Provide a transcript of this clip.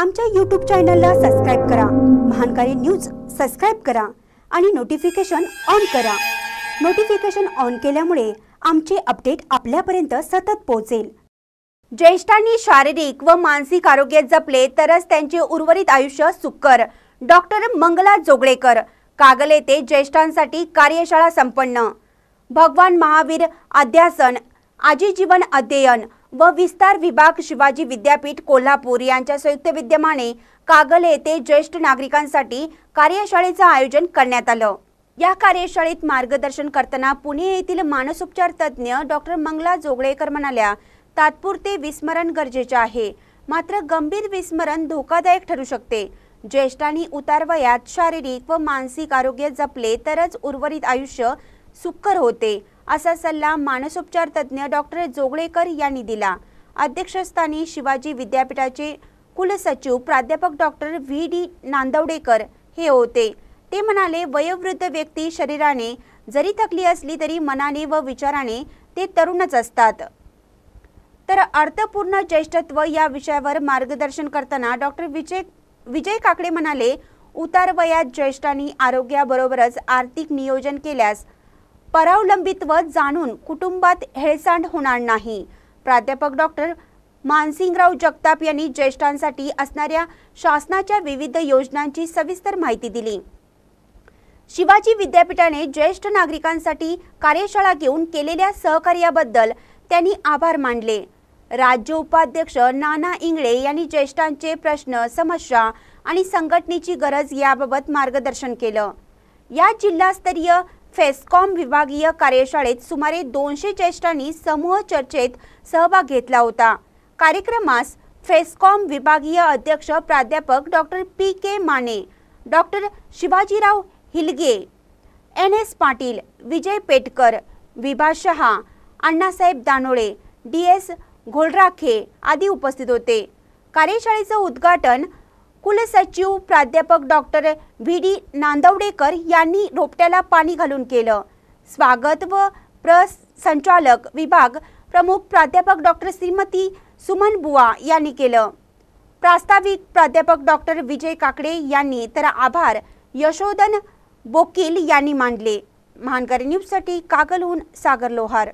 आमच्या यूट्यूब चॅनलला सबस्क्राईब करा महानकारी न्यूज सबस्क्राईब करा आणि नोटिफिकेशन ऑन करा नोटिफिकेशन ऑन केल्यामुळे आमचे अपडेट आपल्यापर्यंत सतत पोहोचेल ज्येष्ठांनी शारीरिक व मानसिक आरोग्य जपले तरच त्यांचे उर्वरित आयुष्य सुकर डॉक्टर मंगला जोगळेकर कागल येथे ज्येष्ठांसाठी कार्यशाळा संपन्न भगवान महावीर अध्यासन आजी जीवन अध्ययन व विस्तार विभाग शिवाजी विद्यापीठ कोल्हापूर यांच्या संयुक्त विद्यमाने कागल येथे ज्येष्ठ नागरिकांसाठी कार्यशाळेचं आयोजन करण्यात आलं या कार्यशाळेत मार्गदर्शन करताना पुणे येथील मानसोपचार तज्ज्ञ डॉक्टर मंगला जोगळेकर म्हणाल्या तात्पुरते विस्मरण गरजेचे आहे मात्र गंभीर विस्मरण धोकादायक ठरू शकते ज्येष्ठांनी उतारवयात शारीरिक व मानसिक आरोग्य जपले तरच उर्वरित आयुष्य सुकर होते असा सल्ला मानसोपचार तज्ज्ञ डॉक्टर जोगळेकर यांनी दिला अध्यक्षस्थानी शिवाजी विद्यापीठाचे कुलसचिव प्राध्यापक डॉक्टर व्ही डी नांदवडेकर हे होते ते म्हणाले वयोवृद्ध व्यक्ती शरीराने जरी थकली असली तरी मनाने व विचाराने ते तरुणच असतात तर अर्थपूर्ण ज्येष्ठत्व या विषयावर मार्गदर्शन करताना डॉक्टर विजय विजय काकडे म्हणाले उतार वयात ज्येष्ठांनी आरोग्याबरोबरच आर्थिक नियोजन केल्यास परावलंबित्व जाणून कुटुंबात हेळसांड होणार नाही प्राध्यापक डॉक्टर मानसिंगराव जगताप यांनी ज्येष्ठांसाठी असणाऱ्या शासनाच्या विविध योजनांची सविस्तर माहिती दिली शिवाजी विद्यापीठाने ज्येष्ठ नागरिकांसाठी कार्यशाळा घेऊन केलेल्या सहकार्याबद्दल त्यांनी आभार मानले राज्य उपाध्यक्ष नाना इंगळे यांनी ज्येष्ठांचे प्रश्न समस्या आणि संघटनेची गरज याबाबत मार्गदर्शन केलं या जिल्हास्तरीय फेस्कॉम विभागीय कार्यशाळेत सुमारे दोनशे ज्येष्ठांनी समूह चर्चेत सहभाग घेतला होता कार्यक्रमास फेस्कॉम विभागीय अध्यक्ष प्राध्यापक doctor P K Mane doctor Shivajirao Hilage N S Patil Vijay Petkar Vibha Shah Annasaheb Danole D S Gholrakhe आदी उपस्थित होते कार्यशाळेचं उद्घाटन कुलसचिव प्राध्यापक डॉक्टर व्ही डी नांदवडेकर यांनी रोपट्याला पाणी घालून केलं स्वागत व प्रसंचालक विभाग प्रमुख प्राध्यापक डॉक्टर श्रीमती सुमन बुवा यांनी केलं प्रास्ताविक प्राध्यापक डॉक्टर विजय काकडे यांनी तर आभार यशोदन बोकील यांनी मांडले महानकर न्यूजसाठी कागलहून सागर लोहार